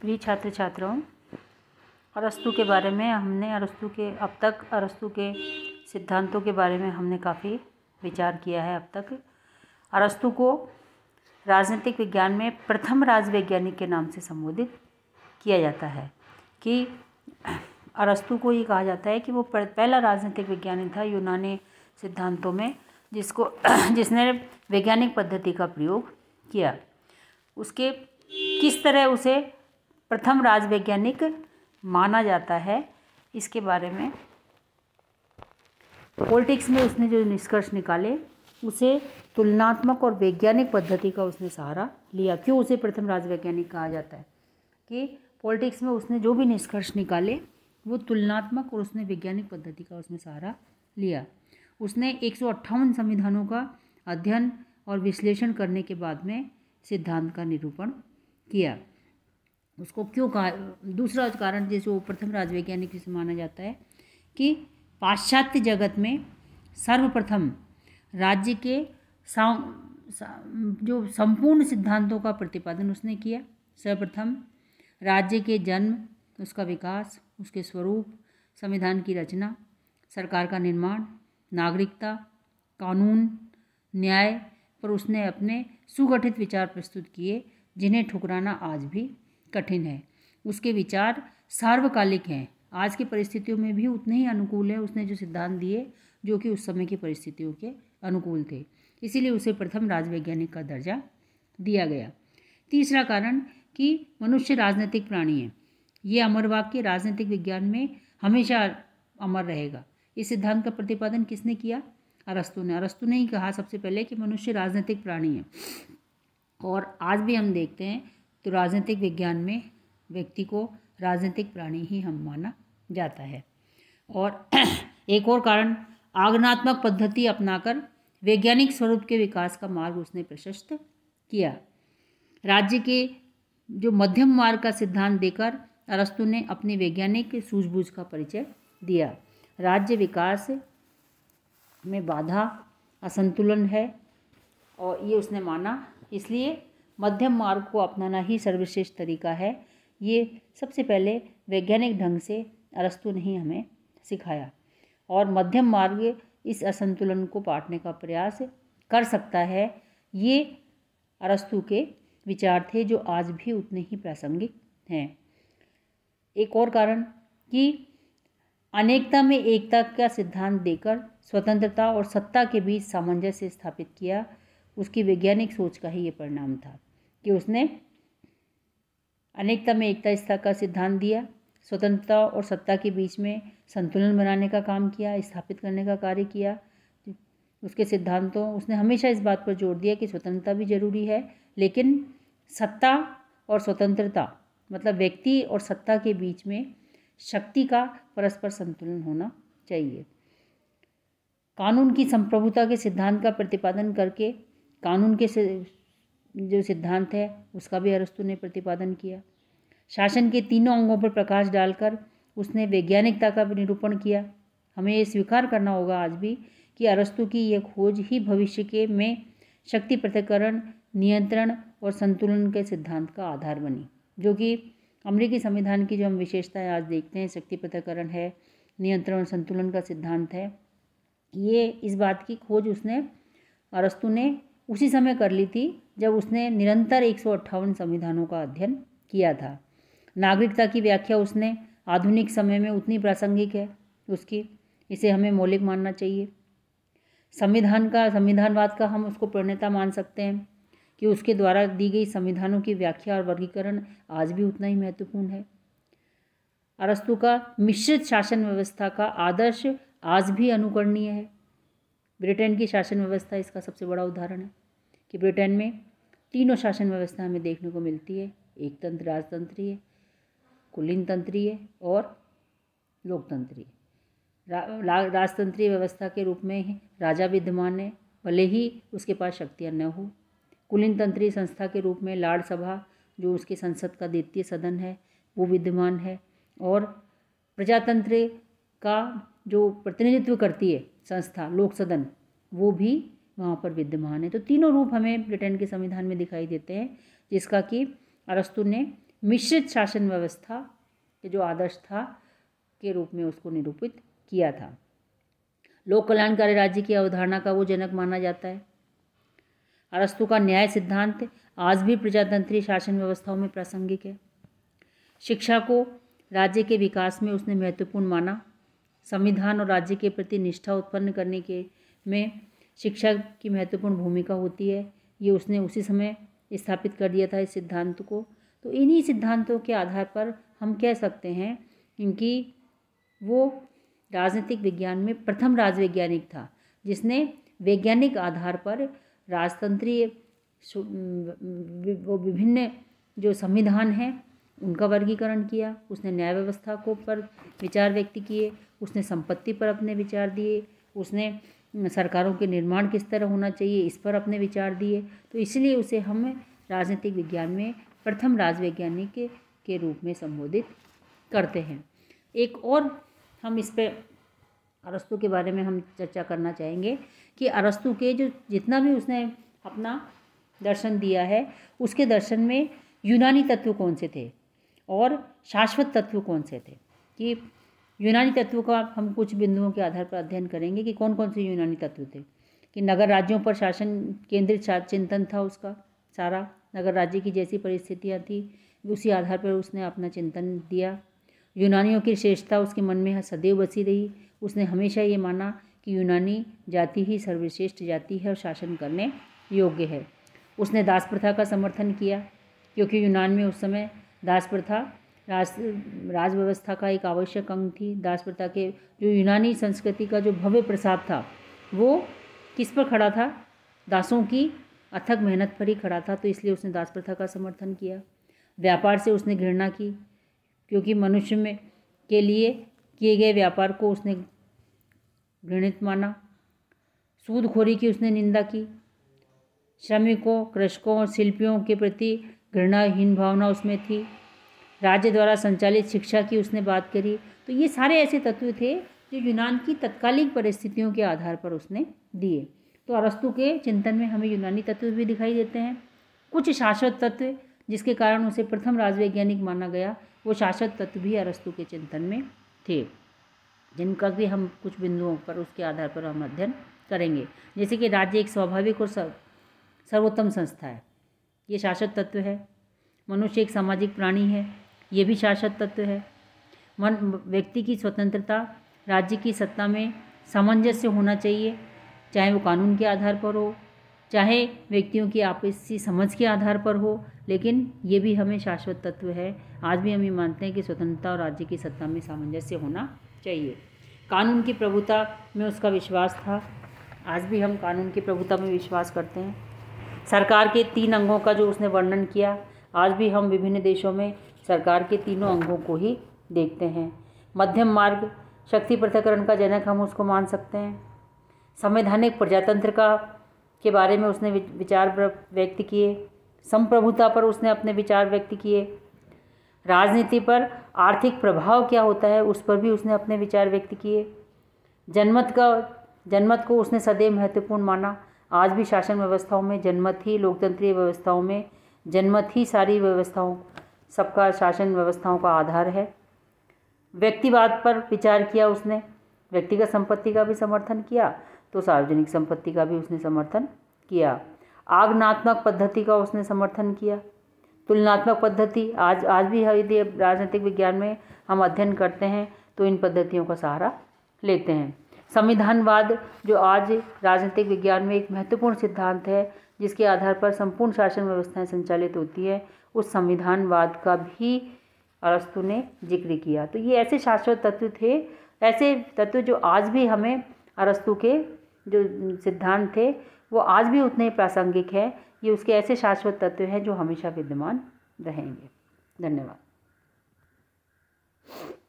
प्रिय छात्र छात्राओं अरस्तु के बारे में हमने अरस्तु के अब तक अरस्तु के सिद्धांतों के बारे में हमने काफ़ी विचार किया है अब तक अरस्तु को राजनीतिक विज्ञान में प्रथम राजवैज्ञानिक के नाम से संबोधित किया जाता है कि अरस्तु को ये कहा जाता है कि वो पहला राजनीतिक विज्ञानी था यूनानी सिद्धांतों में जिसको जिसने वैज्ञानिक पद्धति का प्रयोग किया उसके किस तरह उसे प्रथम राजवैज्ञानिक माना जाता है इसके बारे में पॉलिटिक्स में उसने जो निष्कर्ष निकाले उसे तुलनात्मक और वैज्ञानिक पद्धति का उसने सहारा लिया क्यों उसे प्रथम राजवैज्ञानिक कहा जाता है कि पॉलिटिक्स में उसने जो भी निष्कर्ष निकाले वो तुलनात्मक और उसने वैज्ञानिक पद्धति का उसने सहारा लिया उसने एक संविधानों का अध्ययन और विश्लेषण करने के बाद में सिद्धांत का निरूपण किया उसको क्यों कहा दूसरा कारण जैसे वो प्रथम राजवैज्ञानिक जिसे माना जाता है कि पाश्चात्य जगत में सर्वप्रथम राज्य के सा, जो संपूर्ण सिद्धांतों का प्रतिपादन उसने किया सर्वप्रथम राज्य के जन्म उसका विकास उसके स्वरूप संविधान की रचना सरकार का निर्माण नागरिकता कानून न्याय पर उसने अपने सुगठित विचार प्रस्तुत किए जिन्हें ठुकराना आज भी कठिन है उसके विचार सार्वकालिक हैं आज की परिस्थितियों में भी उतने ही अनुकूल हैं उसने जो सिद्धांत दिए जो कि उस समय की परिस्थितियों के अनुकूल थे इसीलिए उसे प्रथम राजवैज्ञानिक का दर्जा दिया गया तीसरा कारण कि मनुष्य राजनीतिक प्राणी है ये वाक्य राजनीतिक विज्ञान में हमेशा अमर रहेगा इस सिद्धांत का प्रतिपादन किसने किया अरस्तु ने अरस्तु ने ही कहा सबसे पहले कि मनुष्य राजनीतिक प्राणी है और आज भी हम देखते हैं तो राजनीतिक विज्ञान में व्यक्ति को राजनीतिक प्राणी ही हम माना जाता है और एक और कारण आगनात्मक पद्धति अपनाकर वैज्ञानिक स्वरूप के विकास का मार्ग उसने प्रशस्त किया राज्य के जो मध्यम मार्ग का सिद्धांत देकर अरस्तु ने अपने वैज्ञानिक सूझबूझ का परिचय दिया राज्य विकास में बाधा असंतुलन है और ये उसने माना इसलिए मध्यम मार्ग को अपनाना ही सर्वश्रेष्ठ तरीका है ये सबसे पहले वैज्ञानिक ढंग से अरस्तु ने ही हमें सिखाया और मध्यम मार्ग इस असंतुलन को पाटने का प्रयास कर सकता है ये अरस्तु के विचार थे जो आज भी उतने ही प्रासंगिक हैं एक और कारण कि अनेकता में एकता का सिद्धांत देकर स्वतंत्रता और सत्ता के बीच सामंजस्य स्थापित किया उसकी वैज्ञानिक सोच का ही ये परिणाम था कि उसने अनेकता में एकता स्था का सिद्धांत दिया स्वतंत्रता और सत्ता के बीच में संतुलन बनाने का काम किया स्थापित करने का कार्य किया उसके सिद्धांतों उसने हमेशा इस बात पर जोर दिया कि स्वतंत्रता भी जरूरी है लेकिन सत्ता और स्वतंत्रता मतलब व्यक्ति और सत्ता के बीच में शक्ति का परस्पर संतुलन होना चाहिए कानून की संप्रभुता के सिद्धांत का प्रतिपादन करके कानून के जो सिद्धांत है उसका भी अरस्तु ने प्रतिपादन किया शासन के तीनों अंगों पर प्रकाश डालकर उसने वैज्ञानिकता का निरूपण किया हमें ये स्वीकार करना होगा आज भी कि अरस्तु की यह खोज ही भविष्य के में शक्ति पृथककरण नियंत्रण और संतुलन के सिद्धांत का आधार बनी जो कि अमरीकी संविधान की जो हम विशेषताएं आज देखते हैं शक्ति पृथककरण है नियंत्रण और संतुलन का सिद्धांत है ये इस बात की खोज उसने अरस्तु ने उसी समय कर ली थी जब उसने निरंतर एक संविधानों का अध्ययन किया था नागरिकता की व्याख्या उसने आधुनिक समय में उतनी प्रासंगिक है उसकी इसे हमें मौलिक मानना चाहिए संविधान का संविधानवाद का हम उसको प्रणेता मान सकते हैं कि उसके द्वारा दी गई संविधानों की व्याख्या और वर्गीकरण आज भी उतना ही महत्वपूर्ण है अरस्तु का मिश्रित शासन व्यवस्था का आदर्श आज भी अनुकरणीय है ब्रिटेन की शासन व्यवस्था इसका सबसे बड़ा उदाहरण है कि ब्रिटेन में तीनों शासन व्यवस्था हमें देखने को मिलती है एक तंत्र राजतंत्री है कुलीन तंत्री है और लोकतंत्री राजतंत्री रा, राजतंत्रीय व्यवस्था के रूप में ही राजा विद्यमान है भले ही उसके पास शक्तियाँ न हो कुलीन तंत्री संस्था के रूप में लाड़ सभा जो उसके संसद का द्वितीय सदन है वो विद्यमान है और प्रजातंत्र का जो प्रतिनिधित्व करती है संस्था लोक सदन वो भी वहाँ पर विद्यमान है तो तीनों रूप हमें ब्रिटेन के संविधान में दिखाई देते हैं जिसका कि अरस्तु ने मिश्रित शासन व्यवस्था के जो आदर्श था के रूप में उसको निरूपित किया था लोक कल्याणकारी राज्य की अवधारणा का वो जनक माना जाता है अरस्तु का न्याय सिद्धांत आज भी प्रजातंत्री शासन व्यवस्थाओं में प्रासंगिक है शिक्षा को राज्य के विकास में उसने महत्वपूर्ण माना संविधान और राज्य के प्रति निष्ठा उत्पन्न करने के में शिक्षा की महत्वपूर्ण भूमिका होती है ये उसने उसी समय स्थापित कर दिया था इस सिद्धांत को तो इन्हीं सिद्धांतों के आधार पर हम कह सकते हैं कि वो राजनीतिक विज्ञान में प्रथम राजवैज्ञानिक था जिसने वैज्ञानिक आधार पर राजतंत्रीय वो विभिन्न जो संविधान हैं उनका वर्गीकरण किया उसने न्याय व्यवस्था को पर विचार व्यक्त किए उसने संपत्ति पर अपने विचार दिए उसने सरकारों के निर्माण किस तरह होना चाहिए इस पर अपने विचार दिए तो इसलिए उसे हम राजनीतिक विज्ञान में प्रथम राजवैज्ञानिक के, के रूप में संबोधित करते हैं एक और हम इस पर अरस्तु के बारे में हम चर्चा करना चाहेंगे कि अरस्तु के जो जितना भी उसने अपना दर्शन दिया है उसके दर्शन में यूनानी तत्व कौन से थे और शाश्वत तत्व कौन से थे कि यूनानी तत्वों का हम कुछ बिंदुओं के आधार पर अध्ययन करेंगे कि कौन कौन से यूनानी तत्व थे कि नगर राज्यों पर शासन केंद्रित चिंतन था उसका सारा नगर राज्य की जैसी परिस्थितियाँ थी उसी आधार पर उसने अपना चिंतन दिया यूनानियों की श्रेष्ठता उसके मन में सदैव बसी रही उसने हमेशा ये माना कि यूनानी जाति ही सर्वश्रेष्ठ जाति है और शासन करने योग्य है उसने दास प्रथा का समर्थन किया क्योंकि यूनान में उस समय दास प्रथा राज राज व्यवस्था का एक आवश्यक अंग थी दास प्रथा के जो यूनानी संस्कृति का जो भव्य प्रसाद था वो किस पर खड़ा था दासों की अथक मेहनत पर ही खड़ा था तो इसलिए उसने दास प्रथा का समर्थन किया व्यापार से उसने घृणा की क्योंकि मनुष्य में के लिए किए गए व्यापार को उसने घृणित माना सूदखोरी की उसने निंदा की श्रमिकों कृषकों और शिल्पियों के प्रति घृणाहीन भावना उसमें थी राज्य द्वारा संचालित शिक्षा की उसने बात करी तो ये सारे ऐसे तत्व थे जो यूनान की तत्कालिक परिस्थितियों के आधार पर उसने दिए तो अरस्तु के चिंतन में हमें यूनानी तत्व भी दिखाई देते हैं कुछ शाश्वत तत्व जिसके कारण उसे प्रथम राजवैज्ञानिक माना गया वो शाश्वत तत्व भी अरस्तु के चिंतन में थे जिनका भी हम कुछ बिंदुओं पर उसके आधार पर हम अध्ययन करेंगे जैसे कि राज्य एक स्वाभाविक और सर्वोत्तम संस्था है ये शाश्वत तत्व है मनुष्य एक सामाजिक प्राणी है ये भी शासक तत्व है मन व्यक्ति की स्वतंत्रता राज्य की सत्ता में सामंजस्य होना चाहिए चाहे वो कानून के आधार पर हो चाहे व्यक्तियों की आपसी समझ के आधार पर हो लेकिन ये भी हमें शाश्वत तत्व है आज भी हम ये मानते हैं कि स्वतंत्रता और राज्य की सत्ता में सामंजस्य होना चाहिए कानून की प्रभुता में उसका विश्वास था आज भी हम कानून की प्रभुता में विश्वास करते हैं सरकार के तीन अंगों का जो उसने वर्णन किया आज भी हम विभिन्न देशों में सरकार के तीनों अंगों को ही देखते हैं मध्यम मार्ग शक्ति पृथकरण का जनक हम उसको मान सकते हैं संवैधानिक प्रजातंत्र का के बारे में उसने विचार व्यक्त किए संप्रभुता पर उसने अपने विचार व्यक्त किए राजनीति पर आर्थिक प्रभाव क्या होता है उस पर भी उसने अपने विचार व्यक्त किए जनमत का जनमत को उसने सदैव महत्वपूर्ण माना आज भी शासन व्यवस्थाओं में जनमत ही लोकतंत्रीय व्यवस्थाओं में जनमत ही सारी व्यवस्थाओं सबका शासन व्यवस्थाओं का आधार है व्यक्तिवाद पर विचार किया उसने व्यक्तिगत संपत्ति का भी समर्थन किया तो सार्वजनिक संपत्ति का भी उसने समर्थन किया आगनात्मक पद्धति का उसने समर्थन किया तुलनात्मक पद्धति आज आज भी यदि राजनीतिक विज्ञान में हम अध्ययन करते हैं तो इन पद्धतियों का सहारा लेते हैं संविधानवाद जो आज राजनीतिक विज्ञान में एक महत्वपूर्ण सिद्धांत है जिसके आधार पर संपूर्ण शासन व्यवस्थाएं संचालित होती हैं उस संविधानवाद का भी अरस्तु ने जिक्र किया तो ये ऐसे शाश्वत तत्व थे ऐसे तत्व जो आज भी हमें अरस्तु के जो सिद्धांत थे वो आज भी उतने प्रासंगिक हैं ये उसके ऐसे शाश्वत तत्व हैं जो हमेशा विद्यमान रहेंगे धन्यवाद